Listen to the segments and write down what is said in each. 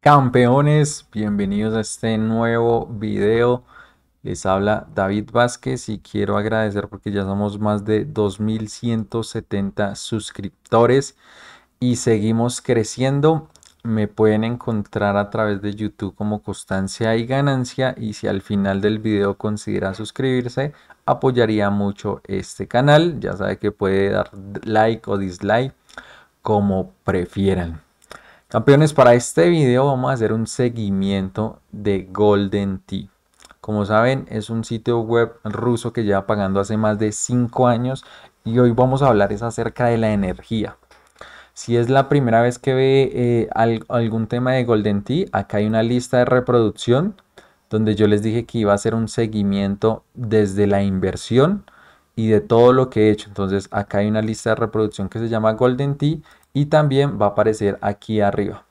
Campeones, bienvenidos a este nuevo video. Les habla David Vázquez y quiero agradecer porque ya somos más de 2.170 suscriptores y seguimos creciendo. Me pueden encontrar a través de YouTube como Constancia y Ganancia y si al final del video considera suscribirse, apoyaría mucho este canal. Ya sabe que puede dar like o dislike como prefieran. Campeones, para este video vamos a hacer un seguimiento de Golden Tea. Como saben, es un sitio web ruso que lleva pagando hace más de 5 años y hoy vamos a hablar es acerca de la energía. Si es la primera vez que ve eh, algún tema de Golden Tea, acá hay una lista de reproducción donde yo les dije que iba a hacer un seguimiento desde la inversión y de todo lo que he hecho. Entonces acá hay una lista de reproducción que se llama Golden Tea y también va a aparecer aquí arriba.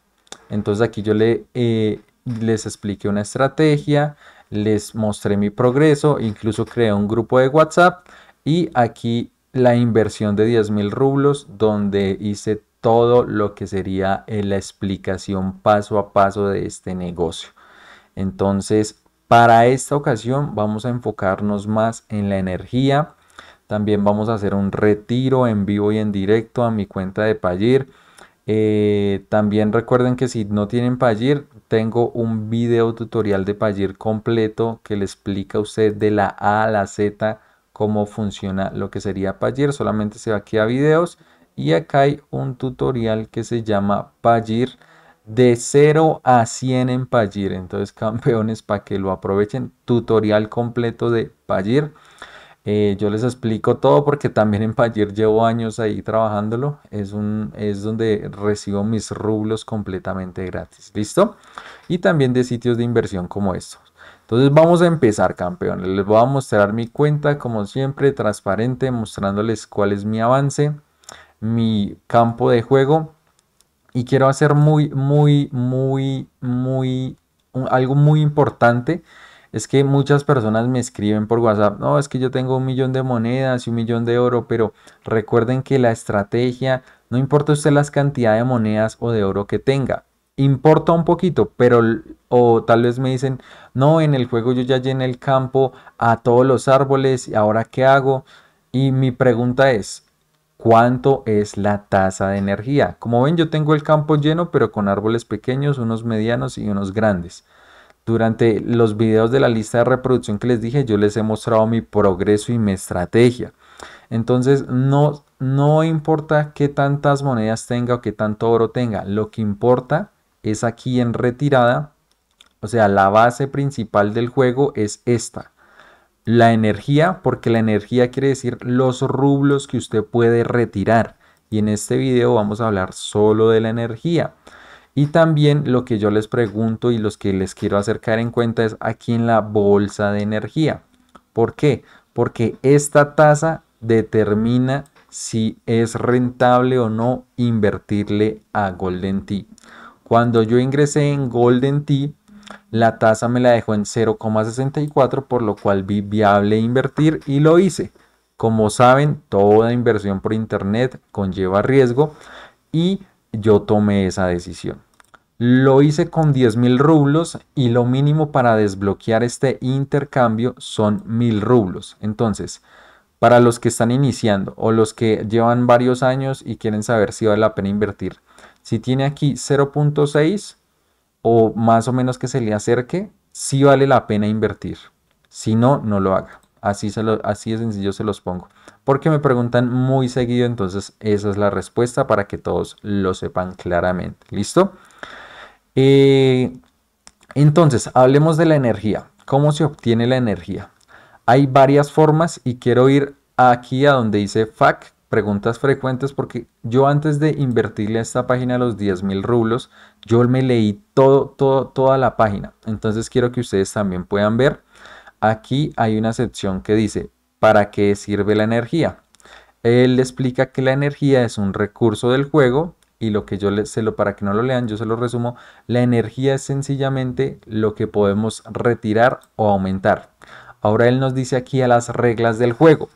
Entonces aquí yo le, eh, les expliqué una estrategia, les mostré mi progreso, incluso creé un grupo de WhatsApp y aquí la inversión de 10 mil rublos donde hice todo lo que sería eh, la explicación paso a paso de este negocio. Entonces, para esta ocasión vamos a enfocarnos más en la energía, también vamos a hacer un retiro en vivo y en directo a mi cuenta de Pallir. Eh, también recuerden que si no tienen Pallir, tengo un video tutorial de Pallir completo que le explica a usted de la A a la Z cómo funciona lo que sería Pallir. Solamente se va aquí a videos y acá hay un tutorial que se llama Pallir de 0 a 100 en Pallir. Entonces, campeones, para que lo aprovechen, tutorial completo de Pallir. Eh, yo les explico todo porque también en Payer llevo años ahí trabajándolo. Es, un, es donde recibo mis rublos completamente gratis. ¿Listo? Y también de sitios de inversión como estos. Entonces vamos a empezar campeones. Les voy a mostrar mi cuenta como siempre transparente mostrándoles cuál es mi avance, mi campo de juego. Y quiero hacer muy, muy, muy, muy, algo muy importante es que muchas personas me escriben por WhatsApp, no, es que yo tengo un millón de monedas y un millón de oro, pero recuerden que la estrategia, no importa usted las cantidades de monedas o de oro que tenga, importa un poquito, pero o tal vez me dicen, no, en el juego yo ya llené el campo a todos los árboles, ¿y ahora qué hago? Y mi pregunta es, ¿cuánto es la tasa de energía? Como ven, yo tengo el campo lleno, pero con árboles pequeños, unos medianos y unos grandes. Durante los videos de la lista de reproducción que les dije, yo les he mostrado mi progreso y mi estrategia. Entonces, no, importa qué tantas monedas tenga o qué tanto oro tenga, lo que importa es aquí en retirada. O sea, la base principal del juego es esta. La energía, porque la energía quiere decir los rublos que usted puede retirar. Y en este video vamos a hablar solo de la energía. Y también lo que yo les pregunto y los que les quiero hacer caer en cuenta es aquí en la bolsa de energía. ¿Por qué? Porque esta tasa determina si es rentable o no invertirle a Golden T. Cuando yo ingresé en Golden T, la tasa me la dejó en 0,64, por lo cual vi viable invertir y lo hice. Como saben, toda inversión por internet conlleva riesgo y yo tomé esa decisión. Lo hice con 10.000 rublos y lo mínimo para desbloquear este intercambio son 1.000 rublos. Entonces, para los que están iniciando o los que llevan varios años y quieren saber si vale la pena invertir, si tiene aquí 0.6 o más o menos que se le acerque, si vale la pena invertir. Si no, no lo haga. Así, se lo, así de sencillo se los pongo. Porque me preguntan muy seguido, entonces esa es la respuesta para que todos lo sepan claramente. ¿Listo? Eh, entonces, hablemos de la energía. ¿Cómo se obtiene la energía? Hay varias formas y quiero ir aquí a donde dice FAC, preguntas frecuentes, porque yo antes de invertirle a esta página los 10 mil rublos, yo me leí todo, todo, toda la página. Entonces quiero que ustedes también puedan ver. Aquí hay una sección que dice, ¿para qué sirve la energía? Él explica que la energía es un recurso del juego y lo que yo le, se lo, para que no lo lean, yo se lo resumo, la energía es sencillamente lo que podemos retirar o aumentar. Ahora él nos dice aquí a las reglas del juego.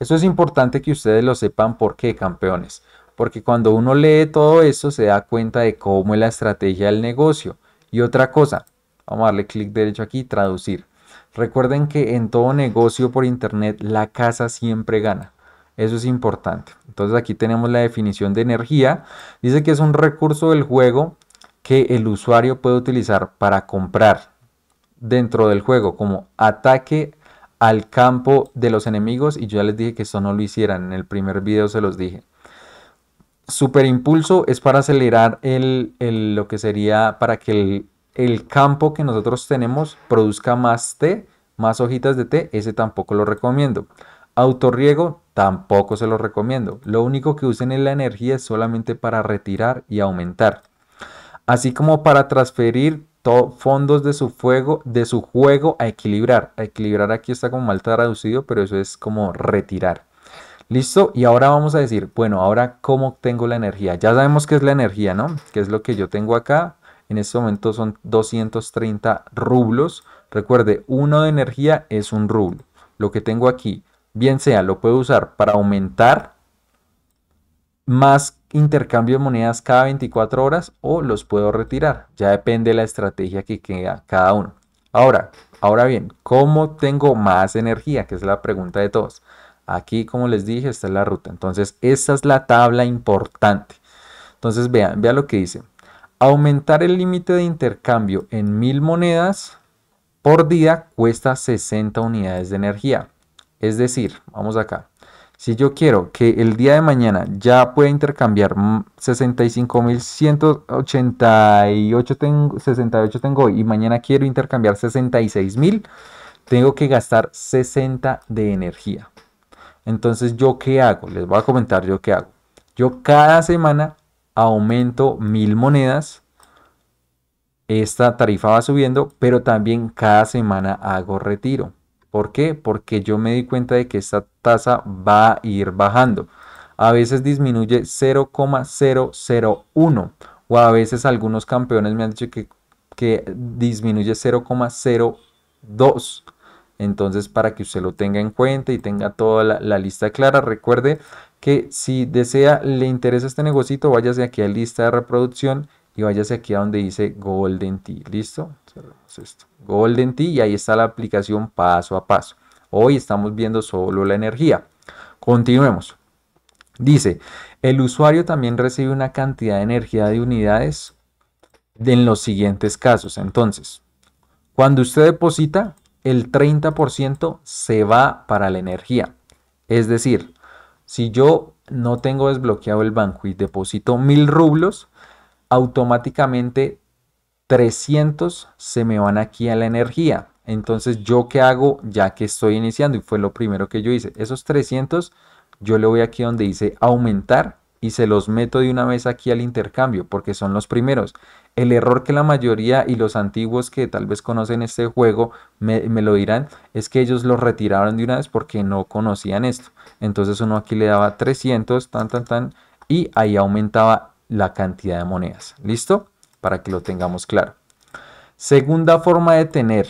Eso es importante que ustedes lo sepan por qué, campeones. Porque cuando uno lee todo eso se da cuenta de cómo es la estrategia del negocio. Y otra cosa, vamos a darle clic derecho aquí, traducir. Recuerden que en todo negocio por internet la casa siempre gana. Eso es importante. Entonces aquí tenemos la definición de energía. Dice que es un recurso del juego que el usuario puede utilizar para comprar dentro del juego como ataque al campo de los enemigos y yo ya les dije que eso no lo hicieran en el primer video se los dije superimpulso es para acelerar el, lo que sería para que el, el, campo que nosotros tenemos produzca más té, más hojitas de té, ese tampoco lo recomiendo. Autorriego Tampoco se lo recomiendo. Lo único que usen en la energía es solamente para retirar y aumentar. Así como para transferir fondos de su, fuego, de su juego a equilibrar. A equilibrar aquí está como mal traducido, pero eso es como retirar. Listo, y ahora vamos a decir, bueno, ahora cómo tengo la energía. Ya sabemos qué es la energía, ¿no? Que es lo que yo tengo acá. En este momento son 230 rublos. Recuerde, uno de energía es un rublo. Lo que tengo aquí, bien sea lo puedo usar para aumentar más intercambio de monedas cada 24 horas o los puedo retirar. Ya depende de la estrategia que queda cada uno. Ahora, ahora bien, ¿cómo tengo más energía? Que es la pregunta de todos. Aquí, como les dije, esta es la ruta. Entonces, esa es la tabla importante. Entonces, vean, vean lo que dice. Aumentar el límite de intercambio en mil monedas por día cuesta 60 unidades de energía. Es decir, vamos acá. Si yo quiero que el día de mañana ya pueda intercambiar 65.188 mm, tengo, 68 tengo y mañana quiero intercambiar 66.000, tengo que gastar 60 de energía. Entonces, ¿yo qué hago? Les voy a comentar yo qué hago. Yo cada semana aumento 1.000 monedas. Esta tarifa va subiendo, pero también cada semana hago retiro. ¿Por qué? Porque yo me di cuenta de que esta tasa va a ir bajando. A veces disminuye 0,001 o a veces algunos campeones me han dicho que, que disminuye 0,02. Entonces, para que usted lo tenga en cuenta y tenga toda la, lista clara, recuerde que si desea, le interesa este negocito, váyase aquí a lista de reproducción y váyase aquí a donde dice Golden T ¿Listo? Golden T y ahí está la aplicación paso a paso. Hoy estamos viendo solo la energía. Continuemos. Dice, el usuario también recibe una cantidad de energía de unidades en los siguientes casos. Entonces, cuando usted deposita, el 30% se va para la energía. Es decir, si yo no tengo desbloqueado el banco y deposito mil rublos, automáticamente 300 se me van aquí a la energía. Entonces, ¿yo qué hago ya que estoy iniciando? Y fue lo primero que yo hice. Esos 300, yo le voy aquí donde dice aumentar y se los meto de una vez aquí al intercambio porque son los primeros. El error que la mayoría y los antiguos que tal vez conocen este juego me, me lo dirán es que ellos los retiraron de una vez porque no conocían esto. Entonces uno aquí le daba 300, tan, tan, tan, y ahí aumentaba la cantidad de monedas. ¿Listo? Para que lo tengamos claro. Segunda forma de tener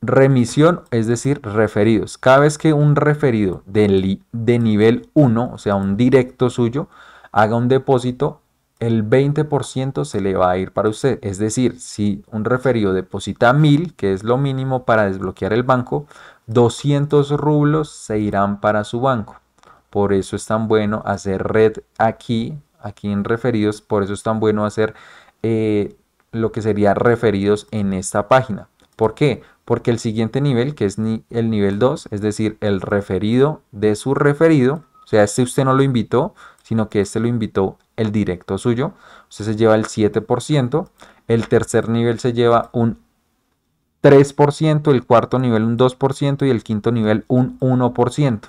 remisión, es decir, referidos. Cada vez que un referido de, de nivel 1, o sea, un directo suyo, haga un depósito, el 20% se le va a ir para usted. Es decir, si un referido deposita 1000, que es lo mínimo para desbloquear el banco, 200 rublos se irán para su banco. Por eso es tan bueno hacer red aquí aquí en referidos, por eso es tan bueno hacer eh, lo que sería referidos en esta página. ¿Por qué? Porque el siguiente nivel, que es el nivel 2, es decir, el referido de su referido, o sea, este usted no lo invitó, sino que este lo invitó el directo suyo, usted se lleva el 7%, el tercer nivel se lleva un 3%, el cuarto nivel un 2% y el quinto nivel un 1%.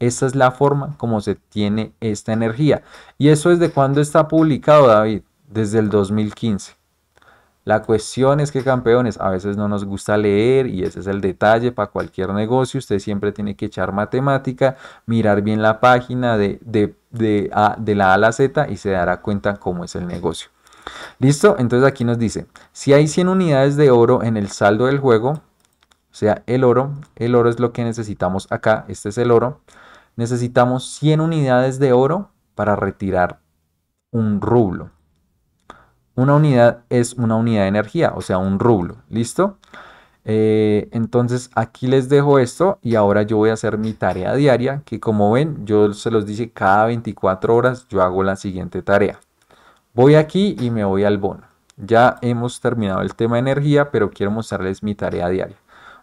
Esta es la forma como se tiene esta energía. Y eso es de cuando está publicado, David, desde el 2015. La cuestión es que, campeones, a veces no nos gusta leer y ese es el detalle para cualquier negocio. Usted siempre tiene que echar matemática, mirar bien la página de, de, de la A a la Z y se dará cuenta cómo es el negocio. ¿Listo? Entonces aquí nos dice, si hay 100 unidades de oro en el saldo del juego, o sea, el oro, el oro es lo que necesitamos acá, este es el oro necesitamos 100 unidades de oro para retirar un rublo. Una unidad es una unidad de energía, o sea, un rublo. ¿Listo? Eh, entonces aquí les dejo esto y ahora yo voy a hacer mi tarea diaria, que como ven, yo se los dije, cada 24 horas yo hago la siguiente tarea. Voy aquí y me voy al bono. Ya hemos terminado el tema de energía, pero quiero mostrarles mi tarea diaria.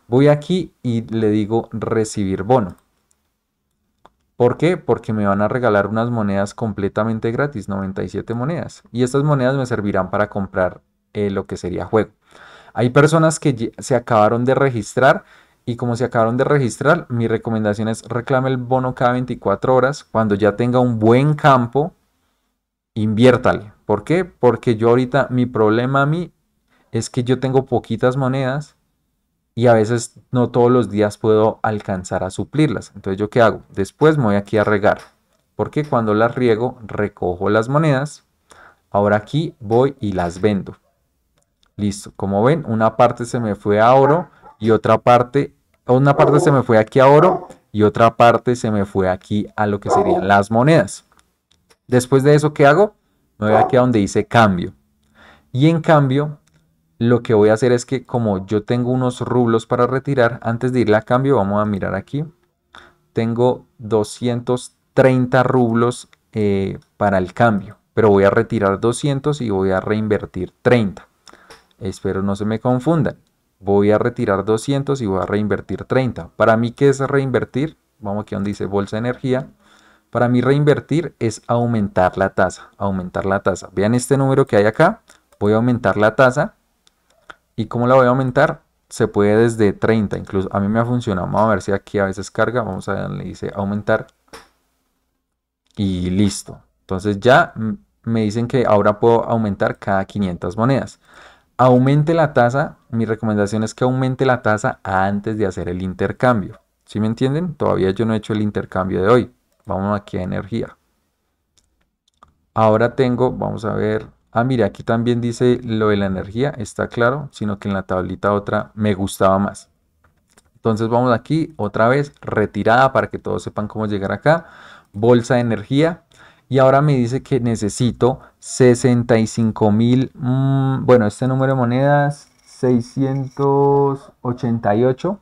Voy aquí y le digo recibir bono. ¿Por qué? Porque me van a regalar unas monedas completamente gratis, 97 monedas. Y estas monedas me servirán para comprar eh, lo que sería juego. Hay personas que se acabaron de registrar y como se acabaron de registrar, mi recomendación es reclame el bono cada 24 horas. Cuando ya tenga un buen campo, inviértale. ¿Por qué? Porque yo ahorita mi problema a mí es que yo tengo poquitas monedas y a veces no todos los días puedo alcanzar a suplirlas. Entonces, ¿yo qué hago? Después me voy aquí a regar, porque cuando las riego recojo las monedas. Ahora aquí voy y las vendo. Listo, como ven, una parte se me fue a oro y otra parte, una parte se me fue aquí a oro y otra parte se me fue aquí a lo que serían las monedas. Después de eso, ¿qué hago? Me voy aquí a donde dice cambio. Y en cambio, lo que voy a hacer es que como yo tengo unos rublos para retirar, antes de ir a cambio, vamos a mirar aquí. Tengo 230 rublos eh, para el cambio, pero voy a retirar 200 y voy a reinvertir 30. Espero no se me confundan. Voy a retirar 200 y voy a reinvertir 30. Para mí, ¿qué es reinvertir? Vamos aquí donde dice bolsa de energía. Para mí reinvertir es aumentar la tasa, aumentar la tasa. Vean este número que hay acá, voy a aumentar la tasa ¿Y cómo la voy a aumentar? Se puede desde 30, incluso a mí me ha funcionado. Vamos a ver si aquí a veces carga. Vamos a ver le dice aumentar. Y listo. Entonces ya me dicen que ahora puedo aumentar cada 500 monedas. Aumente la tasa. Mi recomendación es que aumente la tasa antes de hacer el intercambio. ¿Sí me entienden? Todavía yo no he hecho el intercambio de hoy. Vamos aquí a energía. Ahora tengo, vamos a ver, Ah, mire, aquí también dice lo de la energía, está claro, sino que en la tablita otra me gustaba más. Entonces vamos aquí otra vez, retirada para que todos sepan cómo llegar acá. Bolsa de energía. Y ahora me dice que necesito 65 mil, mm, bueno, este número de monedas, 688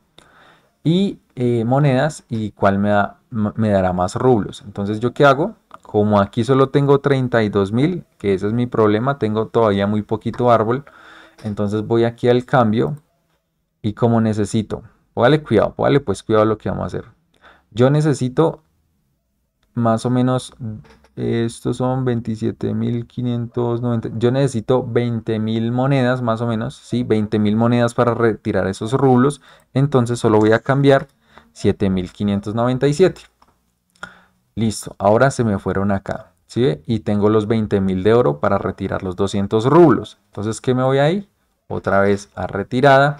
y eh, monedas y cuál me, da, me dará más rublos. Entonces, ¿yo qué hago? Como aquí solo tengo 32.000, que ese es mi problema, tengo todavía muy poquito árbol. Entonces voy aquí al cambio y como necesito, vale, cuidado, vale, pues cuidado lo que vamos a hacer. Yo necesito más o menos, estos son 27.590, yo necesito 20.000 monedas más o menos, sí, 20.000 monedas para retirar esos rublos. Entonces solo voy a cambiar 7.597. Listo, ahora se me fueron acá. ¿sí? Y tengo los 20.000 mil de oro para retirar los 200 rublos. Entonces, ¿qué me voy a ir? Otra vez a retirada.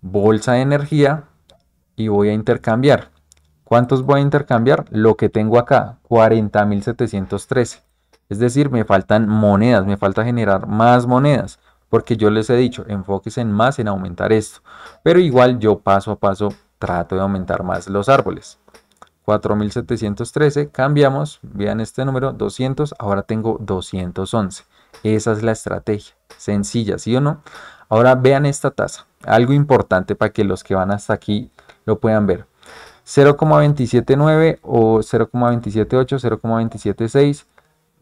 Bolsa de energía. Y voy a intercambiar. ¿Cuántos voy a intercambiar? Lo que tengo acá, 40.713. Es decir, me faltan monedas, me falta generar más monedas. Porque yo les he dicho, enfóquense en más en aumentar esto. Pero igual yo paso a paso trato de aumentar más los árboles. 4713, cambiamos, vean este número, 200, ahora tengo 211. Esa es la estrategia, sencilla, ¿sí o no? Ahora vean esta tasa, algo importante para que los que van hasta aquí lo puedan ver. 0,279 o 0,278, 0,276.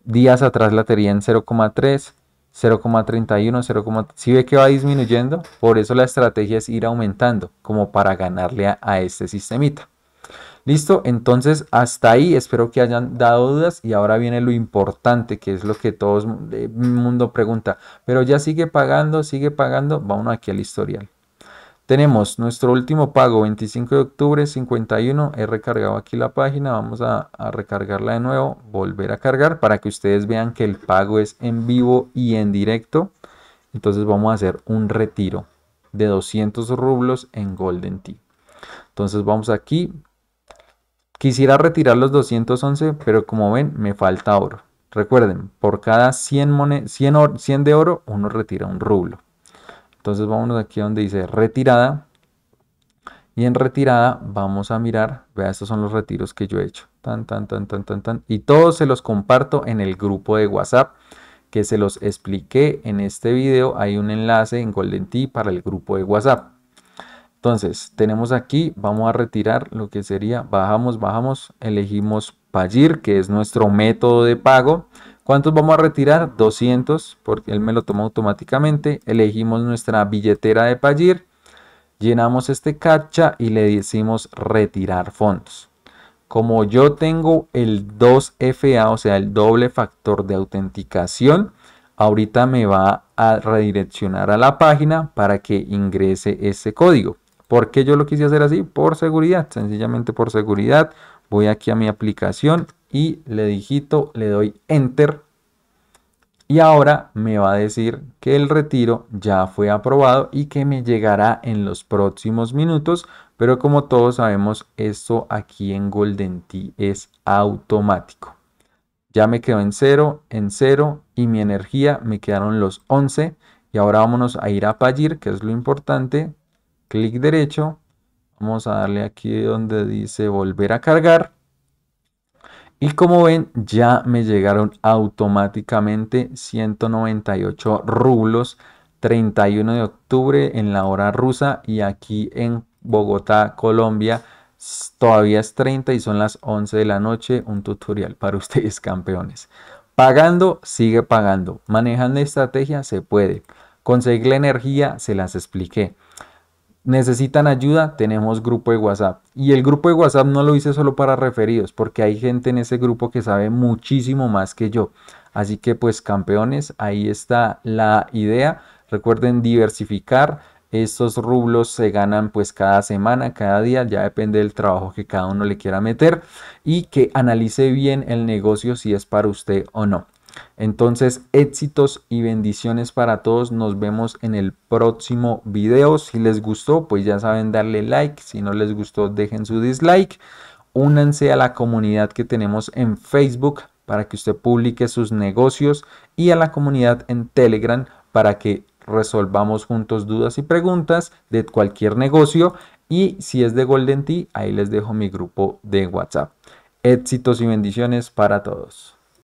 Días atrás la tenía en 0,3, 0,31, si ve que va disminuyendo, por eso la estrategia es ir aumentando como para ganarle a este sistemita. Listo, entonces hasta ahí espero que hayan dado dudas y ahora viene lo importante que es lo que todo eh, el mundo pregunta. Pero ya sigue pagando, sigue pagando, vamos aquí al historial. Tenemos nuestro último pago 25 de octubre 51, he recargado aquí la página, vamos a, recargarla de nuevo, volver a cargar para que ustedes vean que el pago es en vivo y en directo. Entonces vamos a hacer un retiro de 200 rublos en Golden Tea. Entonces vamos aquí, Quisiera retirar los 211, pero como ven, me falta oro. Recuerden, por cada 100, de oro, uno retira un rublo. Entonces vámonos aquí donde dice retirada. Y en retirada vamos a mirar, Vean, estos son los retiros que yo he hecho. Tan, tan, tan, tan, tan, tan. Y todos se los comparto en el grupo de WhatsApp que se los expliqué en este video. Hay un enlace en Golden Tea para el grupo de WhatsApp. Entonces, tenemos aquí, vamos a retirar lo que sería, bajamos, bajamos, elegimos Pagir, que es nuestro método de pago. ¿Cuántos vamos a retirar? 200, porque él me lo tomó automáticamente. Elegimos nuestra billetera de Pagir, llenamos este captcha y le decimos retirar fondos. Como yo tengo el 2FA, o sea, el doble factor de autenticación, ahorita me va a redireccionar a la página para que ingrese ese código. ¿Por qué yo lo quise hacer así? Por seguridad, sencillamente por seguridad. Voy aquí a mi aplicación y le digito, le doy enter. Y ahora me va a decir que el retiro ya fue aprobado y que me llegará en los próximos minutos. Pero como todos sabemos, esto aquí en Golden Tea es automático. Ya me quedo en cero, en cero. y mi energía me quedaron los 11. Y ahora vámonos a ir a Pagir, que es lo importante clic derecho, vamos a darle aquí donde dice volver a cargar. Y como ven, ya me llegaron automáticamente 198 rublos 31 de octubre en la hora rusa y aquí en Bogotá, Colombia, todavía es 30 y son las 11 de la noche. Un tutorial para ustedes campeones. Pagando, sigue pagando. Manejando estrategia, se puede. Conseguir la energía, se las expliqué necesitan ayuda, tenemos grupo de WhatsApp. Y el grupo de WhatsApp no lo hice solo para referidos, porque hay gente en ese grupo que sabe muchísimo más que yo. Así que pues campeones, ahí está la idea. Recuerden diversificar. Estos rublos se ganan pues cada semana, cada día, ya depende del trabajo que cada uno le quiera meter y que analice bien el negocio si es para usted o no. Entonces, éxitos y bendiciones para todos. Nos vemos en el próximo video. Si les gustó, pues ya saben darle like. Si no les gustó, dejen su dislike. Únanse a la comunidad que tenemos en Facebook para que usted publique sus negocios y a la comunidad en Telegram para que resolvamos juntos dudas y preguntas de cualquier negocio. Y si es de Golden Tea, ahí les dejo mi grupo de WhatsApp. Éxitos y bendiciones para todos.